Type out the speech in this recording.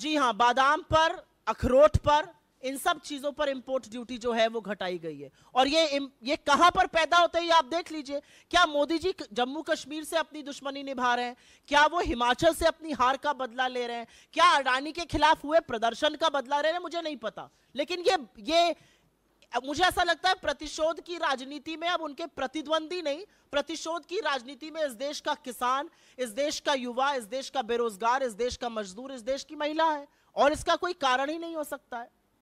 जी हाँ बादाम पर अखरोट पर इन सब चीजों पर इंपोर्ट ड्यूटी जो है वो घटाई गई है और ये ये कहां पर पैदा होते हैं आप देख लीजिए क्या मोदी जी जम्मू कश्मीर से अपनी दुश्मनी निभा रहे हैं क्या वो हिमाचल से अपनी हार का बदला ले रहे हैं क्या अडानी के खिलाफ हुए प्रदर्शन का बदला ले रहे हैं मुझे नहीं पता लेकिन ये ये मुझे ऐसा लगता है प्रतिशोध की राजनीति में अब उनके प्रतिद्वंदी नहीं प्रतिशोध की राजनीति में इस देश का किसान इस देश का युवा इस देश का बेरोजगार इस देश का मजदूर इस देश की महिला है और इसका कोई कारण ही नहीं हो सकता है